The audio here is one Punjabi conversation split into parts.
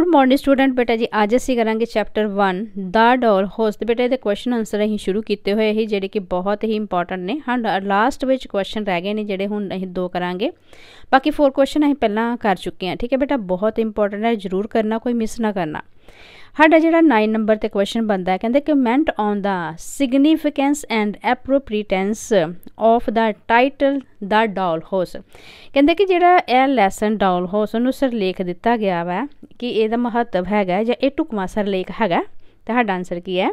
ਗੁੱਡ ਮਾਰਨਿੰਗ ਸਟੂਡੈਂਟ ਬੇਟਾ ਜੀ ਅੱਜ ਅਸੀਂ ਕਰਾਂਗੇ ਚੈਪਟਰ 1 ਦਾ ਡੋਰ ਹੋਸਟ ਬੇਟਾ ਇਹਦੇ ਕੁਐਸਚਨ ਆਨਸਰ ਅਸੀਂ ਸ਼ੁਰੂ ਕੀਤੇ ਹੋਏ ਇਹ ਜਿਹੜੇ ਕਿ ਬਹੁਤ ਹੀ ਇੰਪੋਰਟੈਂਟ ਨੇ ਹਾਂ ਲਾਸਟ ਵਿੱਚ ਕੁਐਸਚਨ ਰਹਿ ਗਏ ਨੇ ਜਿਹੜੇ ਹੁਣ ਅਸੀਂ ਦੋ ਕਰਾਂਗੇ ਬਾਕੀ ਫੋਰ ਕੁਐਸਚਨ ਅਸੀਂ ਪਹਿਲਾਂ ਕਰ ਚੁੱਕੇ ਹਾਂ ਠੀਕ ਹੈ ਬੇਟਾ ਬਹੁਤ ਇੰਪੋਰਟੈਂਟ ਹੈ ਜ਼ਰੂਰ ਕਰਨਾ ਕੋਈ ਮਿਸ ਨਾ ਕਰਨਾ ਸਾਡਾ ਜਿਹੜਾ 9 ਨੰਬਰ ਤੇ ਕੁਐਸਚਨ ਬੰਦਾ ਹੈ ਕਹਿੰਦੇ comment on the significance and appropriateness of the title the doll house ਕਹਿੰਦੇ ਕਿ ਜਿਹੜਾ ਇਹ ਲੈਸਨ ਡਾਲ ਹਾਊਸ ਨੂੰ ਲੇਖ ਦਿੱਤਾ ਗਿਆ ਵਾ ਕਿ ਇਹਦਾ ਮਹੱਤਵ ਹੈਗਾ ਜਾਂ ਇਹ ਟੁਕਮਾ ਲੇਖ ਹੈਗਾ ਤੁਹਾਡਾ ਆਨਸਰ ਕੀ ਹੈ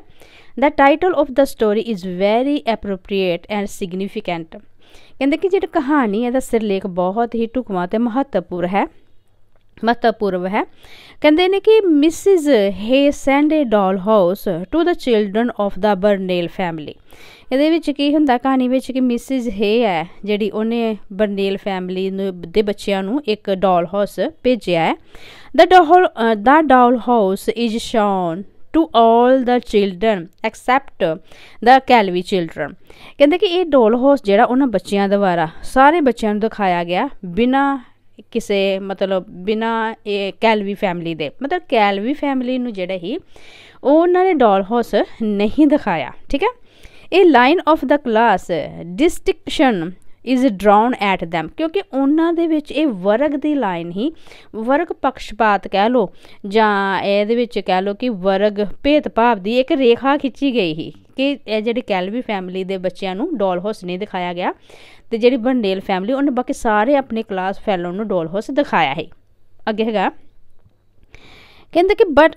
the title of the story is very appropriate and significant ਕਹਿੰਦੇ ਕਿ ਜਿਹੜੀ ਕਹਾਣੀ ਹੈ ਦਾ ਸਿਰਲੇਖ ਬਹੁਤ ਹੀ ਟੁਕਮਾ ਤੇ ਮਹੱਤਵਪੂਰਨ ਹੈ ਮਹੱਤਵਪੂਰਨ ਹੈ ਕਹਿੰਦੇ ਨੇ ਕਿ Mrs hey send a doll house to the children of the Burnell family ਇਹਦੇ ਵਿੱਚ ਕੀ ਹੁੰਦਾ ਕਹਾਣੀ ਵਿੱਚ ਕਿ ਮਿਸਿਸ ਹੇ ਹੈ ਜਿਹੜੀ ਉਹਨੇ ਬਰਨੇਲ ਫੈਮਿਲੀ ਦੇ ਬੱਚਿਆਂ ਨੂੰ ਇੱਕ ਡਾਲ ਹਾਊਸ ਭੇਜਿਆ ਹੈ ਦਾ doll the doll house is shown to all the children except the Kelvey children ਕਹਿੰਦੇ ਕਿ ਇਹ ਡੋਲ ਹਾਊਸ ਜਿਹੜਾ ਉਹਨਾਂ ਬੱਚਿਆਂ ਦੁਆਰਾ ਸਾਰੇ ਬੱਚਿਆਂ ਨੂੰ ਦਿਖਾਇਆ ਗਿਆ ਬਿਨਾ ਕਿਸੇ ਮਤਲਬ ਬਿਨਾ ਇਹ ਕੈਲਵੀ ਫੈਮਿਲੀ ਦੇ ਮਤਲਬ ਕੈਲਵੀ ਫੈਮਿਲੀ ਨੂੰ ਜਿਹੜਾ ਹੀ ਉਹ ਉਹਨਾਂ ਨੇ ਡਾਲ ਹਾਊਸ ਨਹੀਂ ਦਿਖਾਇਆ ਠੀਕ ਹੈ ਇਹ line of the class distinction is drawn at them ਕਿਉਂਕਿ ਉਹਨਾਂ ਦੇ ਵਿੱਚ ਇਹ ਵਰਗ ਦੀ ਲਾਈਨ ਹੀ ਵਰਗ ਪਕਸ਼ਪਾਤ ਕਹਿ ਲੋ ਜਾਂ ਇਹਦੇ ਵਿੱਚ ਕਹਿ ਲੋ ਕਿ ਵਰਗ ਭੇਦਭਾਵ ਦੀ ਇੱਕ ਰੇਖਾ ਖਿੱਚੀ ਗਈ ਹੀ ਕਿ ਇਹ ਜਿਹੜੀ ਕੈਲਵੀ ਫੈਮਿਲੀ ਦੇ ਬੱਚਿਆਂ ਨੂੰ ਡੋਲ ਹਾਊਸ ਨਹੀਂ ਦਿਖਾਇਆ ਗਿਆ ਤੇ ਜਿਹੜੀ ਬੰਡੇਲ ਫੈਮਿਲੀ ਉਹਨੇ ਬਾਕੀ ਸਾਰੇ ਆਪਣੇ ਕਲਾਸ ਫੈਲੋ ਨੂੰ ਡੋਲ ਹਾਊਸ ਦਿਖਾਇਆ ਹੈ ਅੱਗੇ ਹੈਗਾ ਕਹਿੰਦੇ ਕਿ but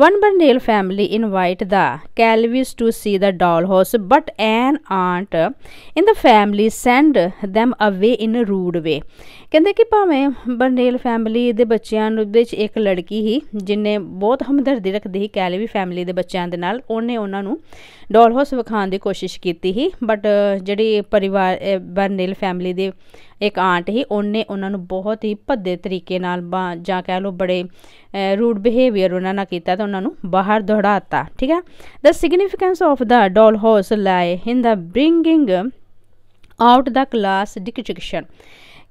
one Burnell family invite the Kelveys to see the doll house but an aunt in the family send them away in a rude ਵੇ ਕਹਿੰਦੇ ਕਿ ਭਾਵੇਂ ਬਰਨੇਲ ਫੈਮਿਲੀ ਦੇ ਬੱਚਿਆਂ ਨੂੰ ਵਿੱਚ ਇੱਕ ਲੜਕੀ ਹੀ ਜਿਨੇ ਬਹੁਤ ਹਮਦਰਦੀ ਰੱਖਦੀ ਸੀ ਕੈਲਵੀ ਫੈਮਿਲੀ ਦੇ ਬੱਚਿਆਂ ਦੇ ਨਾਲ ਉਹਨੇ ਉਹਨਾਂ ਨੂੰ ਡਾਲ ਹਾਊਸ ਵਿਖਾਉਣ ਦੀ ਕੋਸ਼ਿਸ਼ ਕੀਤੀ ਸੀ ਬਟ ਜਿਹੜੀ ਪਰਿਵਾਰ ਬਰਨੇਲ ਫੈਮਿਲੀ ਦੇ ਇੱਕ ਆਂਟ ਹੀ ਉਹਨੇ ਉਹਨਾਂ ਨੂੰ ਬਹੁਤ ਹੀ ਭੱਦੇ ਤਰੀਕੇ ਨਾਲ ਜਾਂ ਕਹਿ ਲਓ ਬੜੇ ਰੂਡ ਬਿਹੇਵੀਅਰ ਉਹਨਾਂ ਨਾਲ ਕੀਤਾ ਤਾਂ ਉਹਨਾਂ ਨੂੰ ਬਾਹਰ ਦੌੜਾਤਾ ਠੀਕ ਹੈ the significance of the doll house lie in the bringing out the class distinction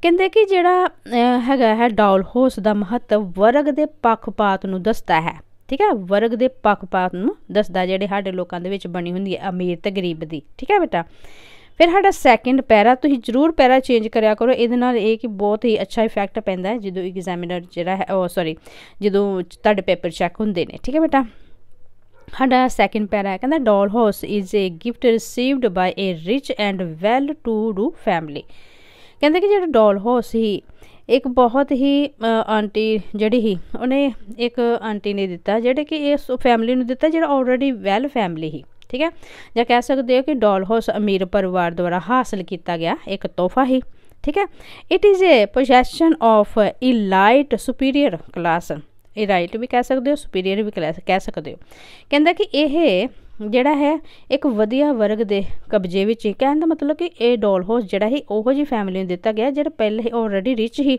ਕਹਿੰਦੇ ਕਿ ਜਿਹੜਾ ਹੈਗਾ ਹੈ ਡਾਲ ਹਾਊਸ ਦਾ ਮਹੱਤਵ ਵਰਗ ਦੇ ਪੱਖਪਾਤ ਨੂੰ ਦੱਸਦਾ ਹੈ ਠੀਕ ਹੈ ਵਰਗ ਦੇ ਪੱਖਪਾਤ ਨੂੰ ਦੱਸਦਾ ਜਿਹੜੇ ਸਾਡੇ ਲੋਕਾਂ ਦੇ ਵਿੱਚ ਬਣੀ ਹੁੰਦੀ ਹੈ ਅਮੀਰ ਤੇ ਗਰੀਬ ਦੀ ਠੀਕ ਹੈ ਬੇਟਾ ਫਿਰ ਸਾਡਾ ਸੈਕਿੰਡ ਪੈਰਾ ਤੁਸੀਂ ਜ਼ਰੂਰ ਪੈਰਾ ਚੇਂਜ ਕਰਿਆ ਕਰੋ ਇਹਦੇ ਨਾਲ ਇਹ ਕਿ ਬਹੁਤ ਹੀ ਅੱਛਾ ਇਫੈਕਟ ਪੈਂਦਾ ਹੈ ਜਦੋਂ ਐਗਜ਼ਾਮੀਨਰ ਜਿਹੜਾ ਹੈ ਉਹ ਸੌਰੀ ਜਦੋਂ ਤੁਹਾਡੇ ਪੇਪਰ ਚੈੱਕ ਹੁੰਦੇ ਨੇ ਠੀਕ ਹੈ ਬੇਟਾ ਸਾਡਾ ਸੈਕਿੰਡ ਪੈਰਾ ਹੈ ਕਹਿੰਦਾ doll house is a gift received by a rich and well to do family ਕਹਿੰਦੇ ਕਿ ਜਿਹੜਾ ਡਾਲ ਹਾਊਸ ਹੀ ਇੱਕ ਬਹੁਤ ਹੀ ਆਂਟੀ ਜਿਹੜੀ ਹੀ ਉਹਨੇ ਇੱਕ ਆਂਟੀ ਨੇ ਦਿੱਤਾ ਜਿਹੜੇ ਕਿ ਇਸ ਫੈਮਿਲੀ ਨੂੰ ਦਿੱਤਾ ਜਿਹੜਾ ਆਲਰੇਡੀ ਵੈਲ ਫੈਮਿਲੀ ਹੀ ਠੀਕ ਹੈ ਜਾਂ ਕਹਿ ਸਕਦੇ ਹੋ ਕਿ ਡਾਲ ਹਾਊਸ ਅਮੀਰ ਪਰਿਵਾਰ ਦੁਆਰਾ ਹਾਸਲ ਕੀਤਾ ਗਿਆ ਇੱਕ ਤੋਹਫਾ ਹੀ ਠੀਕ ਹੈ it is a possession of elite superior class ਇਹ ਰਾਈਟ ਵੀ ਕਹਿ ਸਕਦੇ ਹੋ ਸੁਪੀਰੀਅਰ ਵੀ ਕਹਿ ਸਕਦੇ ਹੋ ਕਹਿੰਦਾ ਕਿ ਇਹ ਜਿਹੜਾ ਹੈ ਇੱਕ ਵਧੀਆ ਵਰਗ ਦੇ ਕਬਜ਼ੇ ਵਿੱਚ ਹੈ ਕਹਿੰਦਾ ਮਤਲਬ ਕਿ ਇਹ ਡਾਲ ਹਾਊਸ ਜਿਹੜਾ ਹੀ ਉਹੋ ਜੀ ਫੈਮਿਲੀ ਨੂੰ ਦਿੱਤਾ ਗਿਆ ਜਿਹੜਾ ਪਹਿਲੇ ਹੀ ਆਲਰੇਡੀ ਰਿਚ ਹੀ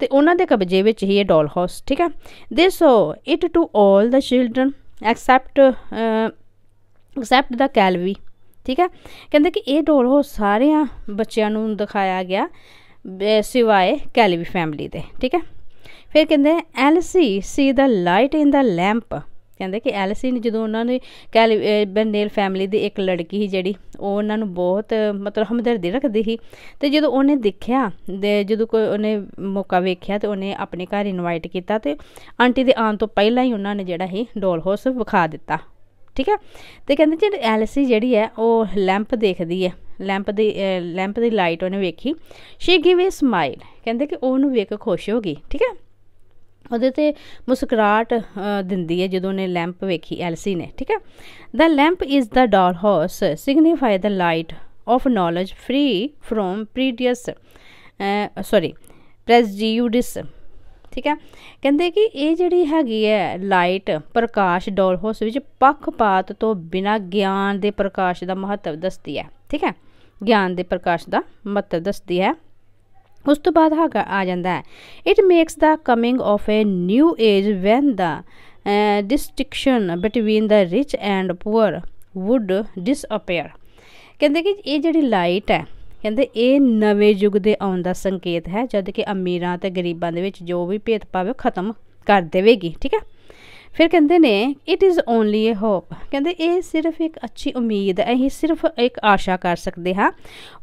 ਤੇ ਉਹਨਾਂ ਦੇ ਕਬਜ਼ੇ ਵਿੱਚ ਹੀ ਇਹ ਡਾਲ ਹਾਊਸ ਠੀਕ ਹੈ this show it to all the children except except the Kelvey ਠੀਕ ਹੈ ਕਹਿੰਦੇ ਕਿ ਇਹ ਡੋਲ ਹੋ ਸਾਰਿਆਂ ਬੱਚਿਆਂ ਨੂੰ ਦਿਖਾਇਆ ਗਿਆ ਸਿਵਾਏ ਕੈਲਵੀ ਫੈਮਿਲੀ ਦੇ ਠੀਕ ਹੈ ਫਿਰ ਕਹਿੰਦੇ Else see the light in the lamp ਕਹਿੰਦੇ ਕਿ ਐਲਸੀ ਨੇ ਜਦੋਂ ਉਹਨਾਂ ਨੇ ਕੈਲਵੀ ਬਨੇਲ ਫੈਮਿਲੀ ਦੀ ਇੱਕ ਲੜਕੀ ਸੀ ਜਿਹੜੀ ਉਹ ਉਹਨਾਂ ਨੂੰ ਬਹੁਤ ਮਤਲਬ ਹਮਦਰਦੀ ਰੱਖਦੀ ਸੀ ਤੇ ਜਦੋਂ ਉਹਨੇ ਦੇਖਿਆ ਜਦੋਂ ਕੋਈ ਉਹਨੇ ਮੌਕਾ ਵੇਖਿਆ ਤੇ ਉਹਨੇ ਆਪਣੇ ਘਰ ਇਨਵਾਈਟ ਕੀਤਾ ਤੇ ਆਂਟੀ ਦੇ ਆਉਣ ਤੋਂ ਪਹਿਲਾਂ ਹੀ ਉਹਨਾਂ ਨੇ ਜਿਹੜਾ ਇਹ ਡੋਲ ਹਾਊਸ ਵਿਖਾ ਦਿੱਤਾ ਠੀਕ ਹੈ ਤੇ ਕਹਿੰਦੇ ਜਿਹੜੀ ਐਲਸੀ ਜਿਹੜੀ ਹੈ ਉਹ ਲੈਂਪ ਦੇਖਦੀ ਹੈ ਲੈਂਪ ਦੀ ਲੈਂਪ ਦੀ ਲਾਈਟ ਉਹਨੇ ਵੇਖੀ ਸ਼ੀ ਗਿਵ ਅ ਸਮਾਈਲ ਕਹਿੰਦੇ ਕਿ ਉਹਨੂੰ ਵੇਖ ਕੇ ਖੁਸ਼ ਹੋ ਗਈ ਠੀਕ ਹੈ ਉਹਦੇ ਤੇ ਮੁਸਕਰਾਟ ਦਿੰਦੀ ਹੈ ਜਦੋਂ ਨੇ ਲੈਂਪ ਵੇਖੀ ਐਲਸੀ ਨੇ ਠੀਕ ਹੈ the lamp is the dark horse signify the light of knowledge free from previous sorry prejudice ਠੀਕ ਹੈ ਕਹਿੰਦੇ ਕਿ ਇਹ ਜਿਹੜੀ ਹੈਗੀ ਹੈ ਲਾਈਟ ਪ੍ਰਕਾਸ਼ ਡੋਲਹੋਸ ਵਿੱਚ ਪੱਖਪਾਤ ਤੋਂ ਬਿਨਾ ਗਿਆਨ ਦੇ ਪ੍ਰਕਾਸ਼ ਦਾ ਮਹੱਤਵ ਦੱਸਦੀ ਹੈ ਠੀਕ ਹੈ ਗਿਆਨ ਦੇ ਪ੍ਰਕਾਸ਼ ਦਾ ਮਹੱਤਵ ਦੱਸਦੀ ਹੈ ਉਸ ਤੋਂ ਬਾਅਦ ਹੈਗਾ ਆ ਜਾਂਦਾ ਹੈ it makes the coming of a new age when the distinction between the rich and poor would disappear ਕਹਿੰਦੇ ਕਿ ਇਹ ਜਿਹੜੀ ਲਾਈਟ ਹੈ ਕਹਿੰਦੇ ਇਹ ਨਵੇਂ ਯੁੱਗ ਦੇ ਆਉਣ ਦਾ ਸੰਕੇਤ ਹੈ ਜਦ ਕਿ ਅਮੀਰਾਂ ਤੇ ਗਰੀਬਾਂ ਦੇ ਵਿੱਚ ਜੋ ਵੀ ਭੇਦਭਾਵ ਖਤਮ ਕਰ ਦੇਵੇਗੀ ਠੀਕ ਹੈ ਫਿਰ ਕਹਿੰਦੇ ਨੇ it is only a hope ਕਹਿੰਦੇ ਇਹ ਸਿਰਫ ਇੱਕ ਅੱਛੀ ਉਮੀਦ ਹੈ ਇਹ ਸਿਰਫ ਇੱਕ ਆਸ਼ਾ ਕਰ ਸਕਦੇ ਹਾਂ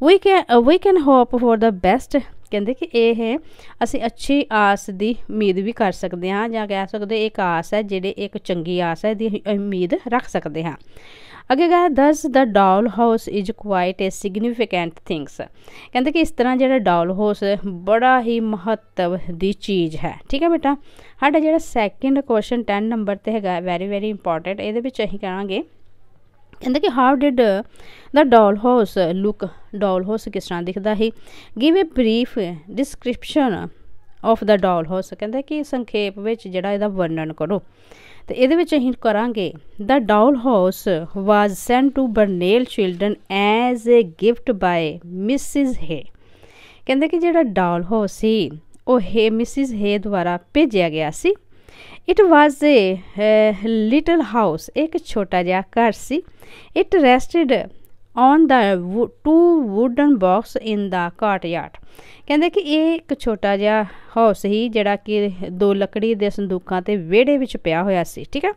we can we can hope for the best ਕਹਿੰਦੇ ਕਿ ਇਹ ਅਸੀਂ ਅੱਛੀ ਆਸ ਦੀ ਉਮੀਦ ਵੀ ਕਰ ਸਕਦੇ ਹਾਂ ਜਾਂ ਕਹਿ ਸਕਦੇ ਇੱਕ ਆਸ ਹੈ ਜਿਹੜੇ ਇੱਕ ਚੰਗੀ ਆਸ ਹੈ ਦੀ ਉਮੀਦ ਰੱਖ ਸਕਦੇ ਹਾਂ ਅੱਗੇ ਗਾ ਦਸ the doll house is quite a significant things ਕਹਿੰਦੇ ਕਿ ਇਸ ਤਰ੍ਹਾਂ ਜਿਹੜਾ ਡਾਲ ਹਾਊਸ ਬੜਾ ਹੀ ਮਹੱਤਵ ਦੀ ਚੀਜ਼ ਹੈ ਠੀਕ ਹੈ ਬੇਟਾ ਸਾਡਾ ਜਿਹੜਾ ਸੈਕਿੰਡ ਕੁਐਸਚਨ 10 ਨੰਬਰ ਤੇ ਹੈਗਾ ਵੈਰੀ ਵੈਰੀ ਇੰਪੋਰਟੈਂਟ ਇਹਦੇ ਵਿੱਚ ਅਸੀਂ ਕਹਾਂਗੇ ਕਹਿੰਦੇ ਕਿ how did the doll house look ਡਾਲ ਹਾਊਸ ਕਿਸ ਤਰ੍ਹਾਂ ਦਿਖਦਾ ਹੈ give a brief description of the doll house ਕਹਿੰਦਾ ਕਿ ਸੰਖੇਪ ਵਿੱਚ ਜਿਹੜਾ ਇਹਦਾ ਵਰਣਨ ਕਰੋ ਤੇ ਇਹਦੇ ਵਿੱਚ ਅਸੀਂ ਕਰਾਂਗੇ the doll house was sent to Burnell children as a gift by Mrs Hay ਕਹਿੰਦੇ ਕਿ ਜਿਹੜਾ ਡਾਲ ਹਾਊਸ ਸੀ ਉਹ ਹੈ ਮਿਸਿਸ ਹੈ ਦੁਆਰਾ ਭੇਜਿਆ ਗਿਆ ਸੀ it was a little house ਇੱਕ ਛੋਟਾ ਜਿਹਾ ਘਰ ਸੀ it rested on the two wooden box in the courtyard ਕਹਿੰਦੇ ਕਿ ਇਹ ਇੱਕ ਛੋਟਾ ਜਿਹਾ ਹਾਊਸ ਹੀ ਜਿਹੜਾ ਕਿ ਦੋ ਲੱਕੜੀ ਦੇ ਸੰਦੂਕਾਂ ਤੇ ਵਿਹੜੇ ਵਿੱਚ ਪਿਆ ਹੋਇਆ ਸੀ ਠੀਕ ਹੈ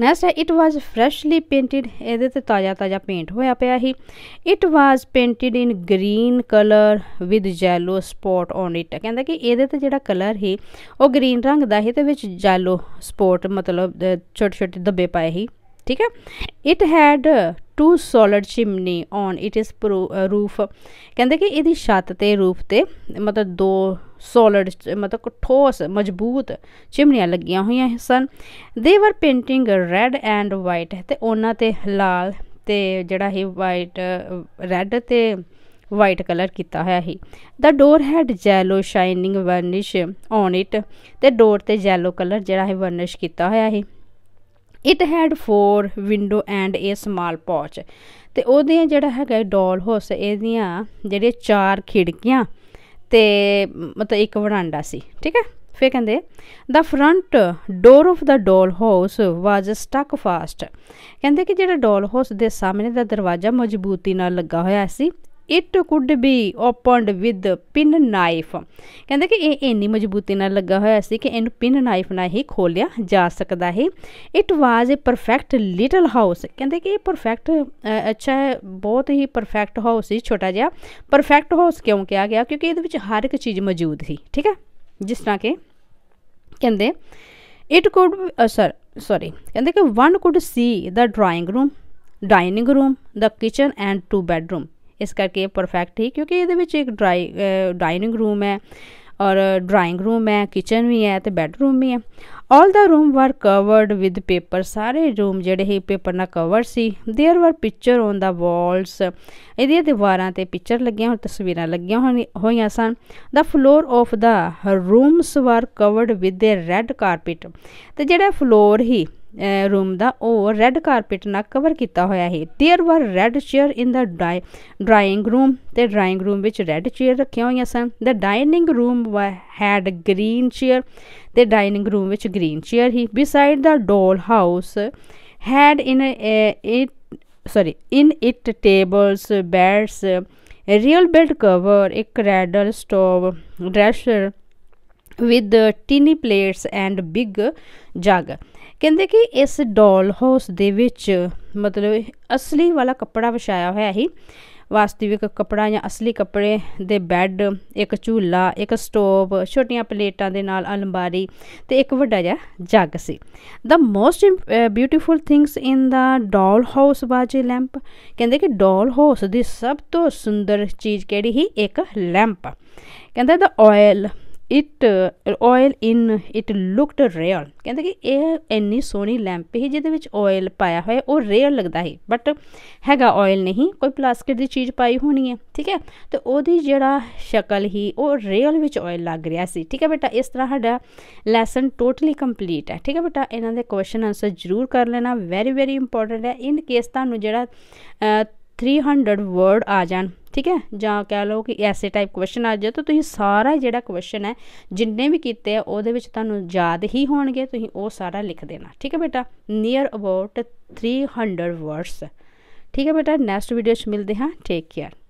ਨੈਸਟ ਹੈ ਇਟ ਵਾਸ ਫਰੈਸ਼ਲੀ ਪੇਂਟਡ ਇਹਦੇ ਤੇ ਤਾਜ਼ਾ ਤਾਜ਼ਾ ਪੇਂਟ ਹੋਇਆ ਪਿਆ ਹੀ it was painted in green colour with yellow spot on it ਕਹਿੰਦਾ ਕਿ ਇਹਦੇ ਤੇ ਜਿਹੜਾ ਕਲਰ ਹੀ ਉਹ ਗ੍ਰੀਨ ਰੰਗ ਦਾ ਹੀ ਤੇ ਵਿੱਚ ਜੈਲੋ ਸਪੌਟ ਮਤਲਬ ਛੋਟੇ ਛੋਟੇ ਧੱਬੇ ਪਾਏ ਹੀ ਠੀਕ ਹੈ it had two solid chimney on it its roof ਕਹਿੰਦੇ ਕਿ ਇਹਦੀ ਛੱਤ ਤੇ ਰੂਫ ਤੇ ਮਤਲਬ ਦੋ ਸੋਲਿਡ ਮਤਲਬ ਠੋਸ ਮਜ਼ਬੂਤ ਚਿਮਨੀਆਂ ਲੱਗੀਆਂ ਹੋਈਆਂ ਸਨ ਦੇ ਵਰ ਪੇਂਟਿੰਗ ਰੈੱਡ ਐਂਡ ਵਾਈਟ ਤੇ ਉਹਨਾਂ ਤੇ ਲਾਲ ਤੇ ਜਿਹੜਾ ਹੈ ਵਾਈਟ ਰੈੱਡ ਤੇ ਵਾਈਟ ਕਲਰ ਕੀਤਾ ਹੋਇਆ ਹੈ the door had yellow shining varnish on it ਤੇ ਡੋਰ ਤੇ ਜੈਲੋ ਕਲਰ ਜਿਹੜਾ ਹੈ ਵਰਨਿਸ਼ ਕੀਤਾ ਹੋਇਆ ਹੈ it had 4 window and a small porch ਤੇ ਉਹਦੇ ਜਿਹੜਾ ਹੈਗਾ ਡੋਲ ਹਾਊਸ ਇਹਦੀਆਂ ਜਿਹੜੇ ਚਾਰ ਖਿੜਕੀਆਂ ਤੇ ਮਤਲਬ ਇੱਕ ਵਰਾਂਡਾ ਸੀ ਠੀਕ ਹੈ ਫੇ ਕਹਿੰਦੇ the front door of the doll house was stuck fast ਕਹਿੰਦੇ ਕਿ ਜਿਹੜਾ ਡੋਲ ਹਾਊਸ ਦੇ ਸਾਹਮਣੇ ਦਾ ਦਰਵਾਜ਼ਾ ਮਜ਼ਬੂਤੀ ਨਾਲ ਲੱਗਾ ਹੋਇਆ ਸੀ it could be opened with pin knife ਕਹਿੰਦੇ ਕਿ ਇਹ ਇੰਨੀ ਮਜ਼ਬੂਤੀ ਨਾਲ ਲੱਗਾ ਹੋਇਆ ਸੀ ਕਿ ਇਹਨੂੰ ਪਿਨ ਨਾਈਫ ਨਾਲ ਹੀ ਖੋਲਿਆ ਜਾ ਸਕਦਾ ਹੈ it was a perfect little house ਕਹਿੰਦੇ ਕਿ ਇਹ ਪਰਫੈਕਟ ਅੱਛਾ ਹੈ ਬਹੁਤ ਹੀ ਪਰਫੈਕਟ ਹਾਊਸ ਸੀ ਛੋਟਾ ਜਿਹਾ ਪਰਫੈਕਟ ਹਾਊਸ ਕਿਉਂ ਕਿਹਾ ਗਿਆ ਕਿਉਂਕਿ ਇਹਦੇ ਵਿੱਚ ਹਰ ਇੱਕ ਚੀਜ਼ ਮੌਜੂਦ ਸੀ ਠੀਕ ਹੈ ਜਿਸ ਤਰ੍ਹਾਂ ਕਿ ਕਹਿੰਦੇ ਇਟ ਕੁਡ ਸਰ ਸੌਰੀ ਕਹਿੰਦੇ ਕਿ one could see the drawing room dining room the kitchen and two bedroom ਇਸ ਕਰਕੇ ਪਰਫੈਕਟ ਹੈ ਕਿਉਂਕਿ ਇਹਦੇ ਵਿੱਚ ਇੱਕ ਡਰਾਈ ਡਾਈਨਿੰਗ ਰੂਮ ਹੈ ਔਰ ਡਰਾਇੰਗ ਰੂਮ ਹੈ ਕਿਚਨ ਵੀ ਹੈ ਤੇ ਬੈਡਰੂਮ ਵੀ ਹੈ all the room were covered with paper ਸਾਰੇ ਰੂਮ ਜਿਹੜੇ ਹੀ ਪੇਪਰ ਨਾਲ ਕਵਰ ਸੀ there were picture on the walls ਇਹਦੀਆਂ ਦੀਵਾਰਾਂ ਤੇ ਪਿਕਚਰ ਲੱਗੀਆਂ ਹੋਣ ਤਸਵੀਰਾਂ ਲੱਗੀਆਂ ਹੋਈਆਂ ਸਨ the floor of the rooms were covered with the red carpet ਤੇ ਜਿਹੜਾ ਫਲੋਰ ਹੀ ਰੂਮ ਦਾ ਉਹ ਰੈੱਡ ਕਾਰਪਟ ਨਾਲ ਕਵਰ ਕੀਤਾ ਹੋਇਆ ਹੈ there were red chair in the drawing room ਤੇ ਡਰਾਇੰਗ ਰੂਮ ਵਿੱਚ ਰੈੱਡ ਚੇਅਰ ਰੱਖੀਆਂ ਹੋਈਆਂ ਸਨ the dining room had green chair ਤੇ ਡਾਈਨਿੰਗ ਰੂਮ ਵਿੱਚ ਗ੍ਰੀਨ ਚੇਅਰ ਹੀ beside the doll house had in it sorry in it tables beds real bed cover ਇੱਕ cradle stove dresser with tiny plates and big jug ਕਹਿੰਦੇ ਕਿ ਇਸ ਡਾਲ ਹਾਊਸ ਦੇ ਵਿੱਚ ਮਤਲਬ ਅਸਲੀ ਵਾਲਾ ਕੱਪੜਾ ਵਿਛਾਇਆ ਹੋਇਆ ਹੈ ਵਾਸਤਵਿਕ ਕੱਪੜਾ ਜਾਂ ਅਸਲੀ ਕੱਪੜੇ ਦੇ ਬੈੱਡ ਇੱਕ ਝੂਲਾ ਇੱਕ ਸਟੋਵ ਛੋਟੀਆਂ ਪਲੇਟਾਂ ਦੇ ਨਾਲ ਅਲਮਾਰੀ ਤੇ ਇੱਕ ਵੱਡਾ ਜਿਹਾ ਜੱਗ ਸੀ the most beautiful things in the doll house ਵਾਜ ਲੈਂਪ ਕਹਿੰਦੇ ਕਿ ਡਾਲ ਹਾਊਸ ਦੀ ਸਭ ਤੋਂ ਸੁੰਦਰ ਚੀਜ਼ ਕਿਹੜੀ ਸੀ ਇੱਕ ਲੈਂਪ ਕਹਿੰਦਾ the oil it oil in it looked real ਕਹਿੰਦੇ ਕਿ ਇਹ ਇੰਨੀ ਸੋਹਣੀ ਲੈਂਪ ਹੈ ਜਿਹਦੇ ਵਿੱਚ ਆਇਲ ਪਾਇਆ ਹੋਇਆ ਉਹ ਰੀਅਲ ਲੱਗਦਾ ਹੈ ਬਟ ਹੈਗਾ ਆਇਲ ਨਹੀਂ ਕੋਈ ਪਲਾਸਟਿਕ ਦੀ ਚੀਜ਼ ਪਾਈ ਹੋਣੀ ਹੈ ਠੀਕ ਹੈ ਤੇ ਉਹਦੀ ਜਿਹੜਾ ਸ਼ਕਲ ਹੀ ਉਹ ਰੀਅਲ ਵਿੱਚ ਆਇਲ ਲੱਗ ਰਿਹਾ ਸੀ ਠੀਕ ਹੈ ਬੇਟਾ ਇਸ ਤਰ੍ਹਾਂ ਸਾਡਾ ਲੈਸਨ ਟੋਟਲੀ ਕੰਪਲੀਟ ਹੈ ਠੀਕ ਹੈ ਬੇਟਾ ਇਹਨਾਂ ਦੇ ਕੁਐਸਚਨ ਆਨਸਰ ਜ਼ਰੂਰ ਕਰ ਲੈਣਾ ਵੈਰੀ ਵੈਰੀ ਇੰਪੋਰਟੈਂਟ ਹੈ ਇਨ ਕੇਸ ਤੁਹਾਨੂੰ ਜਿਹੜਾ 300 ਵਰਡ ਆ ਜਾਣ ਠੀਕ ਹੈ ਜਾਂ ਕਹਿ ਲਓ ਕਿ ਐਸੇ ਟਾਈਪ ਕੁਐਸਚਨ ਆ ਜਾਏ ਤਾਂ ਤੁਸੀਂ ਸਾਰਾ ਜਿਹੜਾ ਕੁਐਸਚਨ ਹੈ ਜਿੰਨੇ ਵੀ ਕੀਤੇ ਆ ਉਹਦੇ ਵਿੱਚ ਤੁਹਾਨੂੰ ਯਾਦ ਹੀ ਹੋਣਗੇ ਤੁਸੀਂ ਉਹ ਸਾਰਾ ਲਿਖ ਦੇਣਾ ਠੀਕ ਹੈ ਬੇਟਾ ਨੀਅਰ ਅਬਾਊਟ 300 ਵਰਡਸ ਠੀਕ ਹੈ ਬੇਟਾ ਨੈਕਸਟ ਵੀਡੀਓ 'ਚ ਮਿਲਦੇ ਹਾਂ ਟੇਕ ਕੇਅਰ